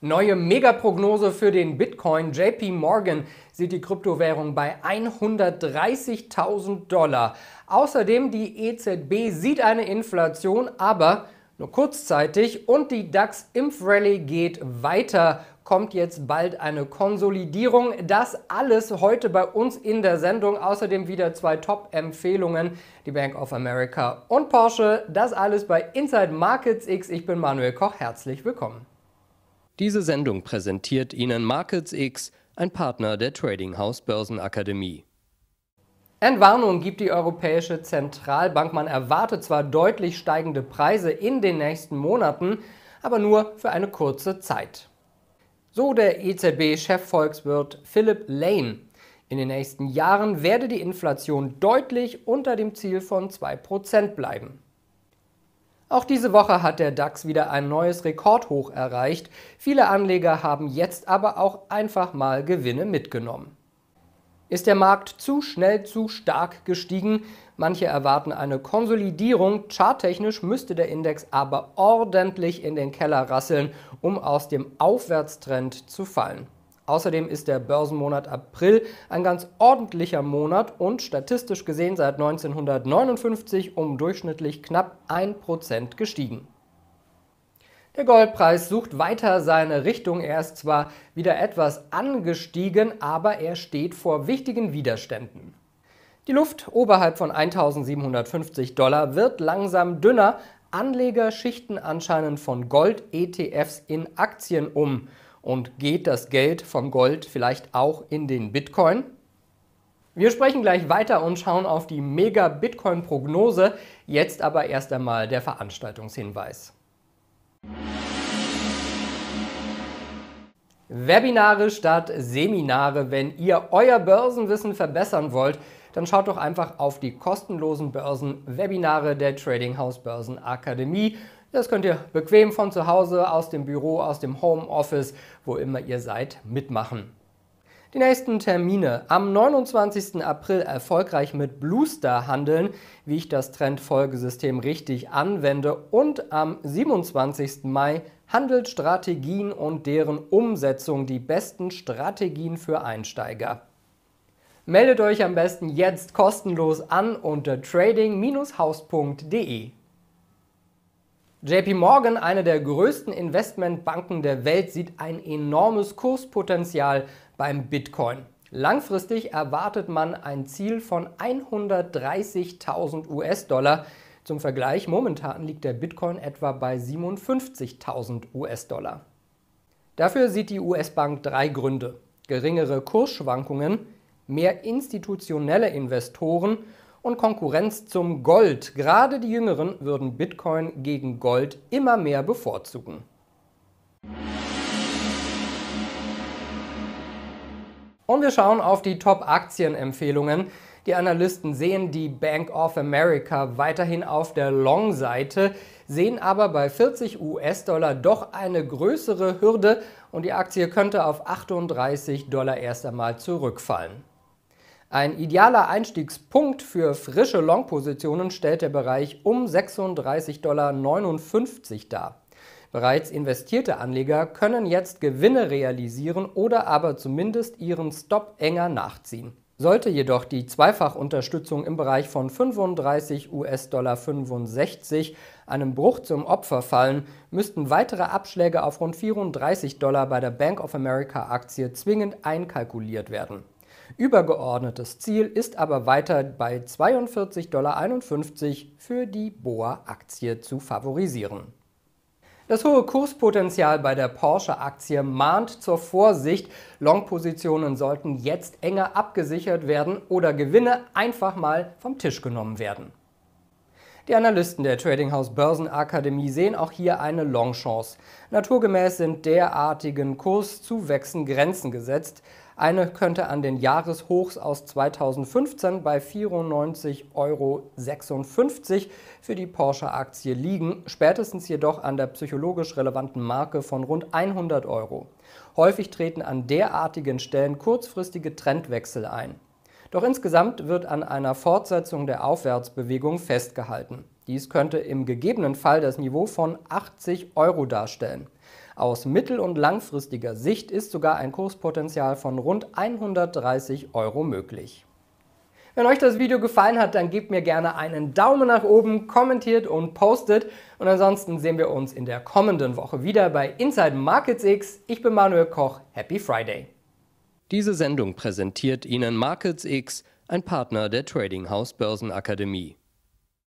Neue Megaprognose für den Bitcoin. JP Morgan sieht die Kryptowährung bei 130.000 Dollar. Außerdem die EZB sieht eine Inflation, aber nur kurzzeitig. Und die DAX-Impfrally geht weiter. Kommt jetzt bald eine Konsolidierung. Das alles heute bei uns in der Sendung. Außerdem wieder zwei Top-Empfehlungen, die Bank of America und Porsche. Das alles bei Inside Markets X. Ich bin Manuel Koch. Herzlich willkommen. Diese Sendung präsentiert Ihnen Markets X, ein Partner der Trading House Börsenakademie. Entwarnung gibt die Europäische Zentralbank. Man erwartet zwar deutlich steigende Preise in den nächsten Monaten, aber nur für eine kurze Zeit. So der EZB-Chefvolkswirt Philip Lane. In den nächsten Jahren werde die Inflation deutlich unter dem Ziel von 2% bleiben. Auch diese Woche hat der DAX wieder ein neues Rekordhoch erreicht. Viele Anleger haben jetzt aber auch einfach mal Gewinne mitgenommen. Ist der Markt zu schnell, zu stark gestiegen? Manche erwarten eine Konsolidierung. Charttechnisch müsste der Index aber ordentlich in den Keller rasseln, um aus dem Aufwärtstrend zu fallen. Außerdem ist der Börsenmonat April ein ganz ordentlicher Monat und statistisch gesehen seit 1959 um durchschnittlich knapp 1% gestiegen. Der Goldpreis sucht weiter seine Richtung. Er ist zwar wieder etwas angestiegen, aber er steht vor wichtigen Widerständen. Die Luft oberhalb von 1750 Dollar wird langsam dünner. Anleger schichten anscheinend von Gold-ETFs in Aktien um und geht das Geld vom Gold vielleicht auch in den Bitcoin? Wir sprechen gleich weiter und schauen auf die Mega-Bitcoin-Prognose. Jetzt aber erst einmal der Veranstaltungshinweis. Webinare statt Seminare. Wenn ihr euer Börsenwissen verbessern wollt, dann schaut doch einfach auf die kostenlosen Börsen-Webinare der Trading House Börsenakademie. Akademie das könnt ihr bequem von zu Hause, aus dem Büro, aus dem Homeoffice, wo immer ihr seid, mitmachen. Die nächsten Termine. Am 29. April erfolgreich mit Bluestar handeln, wie ich das Trendfolgesystem richtig anwende. Und am 27. Mai handelt Strategien und deren Umsetzung, die besten Strategien für Einsteiger. Meldet euch am besten jetzt kostenlos an unter trading-haus.de. JP Morgan, eine der größten Investmentbanken der Welt, sieht ein enormes Kurspotenzial beim Bitcoin. Langfristig erwartet man ein Ziel von 130.000 US-Dollar. Zum Vergleich, momentan liegt der Bitcoin etwa bei 57.000 US-Dollar. Dafür sieht die US-Bank drei Gründe. Geringere Kursschwankungen, mehr institutionelle Investoren und Konkurrenz zum Gold. Gerade die Jüngeren würden Bitcoin gegen Gold immer mehr bevorzugen. Und wir schauen auf die Top-Aktienempfehlungen. Die Analysten sehen die Bank of America weiterhin auf der Long-Seite, sehen aber bei 40 US-Dollar doch eine größere Hürde und die Aktie könnte auf 38 Dollar erst einmal zurückfallen. Ein idealer Einstiegspunkt für frische Long-Positionen stellt der Bereich um 36,59 Dollar dar. Bereits investierte Anleger können jetzt Gewinne realisieren oder aber zumindest ihren Stop enger nachziehen. Sollte jedoch die Zweifachunterstützung im Bereich von 35 US-Dollar 65 einem Bruch zum Opfer fallen, müssten weitere Abschläge auf rund 34 Dollar bei der Bank of America Aktie zwingend einkalkuliert werden. Übergeordnetes Ziel ist aber weiter bei 42,51 Dollar für die BOA-Aktie zu favorisieren. Das hohe Kurspotenzial bei der Porsche-Aktie mahnt zur Vorsicht. Long-Positionen sollten jetzt enger abgesichert werden oder Gewinne einfach mal vom Tisch genommen werden. Die Analysten der Tradinghouse Börsenakademie sehen auch hier eine Longchance. Naturgemäß sind derartigen Kurszuwächsen Grenzen gesetzt. Eine könnte an den Jahreshochs aus 2015 bei 94,56 Euro für die Porsche-Aktie liegen, spätestens jedoch an der psychologisch relevanten Marke von rund 100 Euro. Häufig treten an derartigen Stellen kurzfristige Trendwechsel ein. Doch insgesamt wird an einer Fortsetzung der Aufwärtsbewegung festgehalten. Dies könnte im gegebenen Fall das Niveau von 80 Euro darstellen. Aus mittel- und langfristiger Sicht ist sogar ein Kurspotenzial von rund 130 Euro möglich. Wenn euch das Video gefallen hat, dann gebt mir gerne einen Daumen nach oben, kommentiert und postet. Und ansonsten sehen wir uns in der kommenden Woche wieder bei Inside Markets X. Ich bin Manuel Koch. Happy Friday! Diese Sendung präsentiert Ihnen Markets X, ein Partner der Trading House Börsenakademie.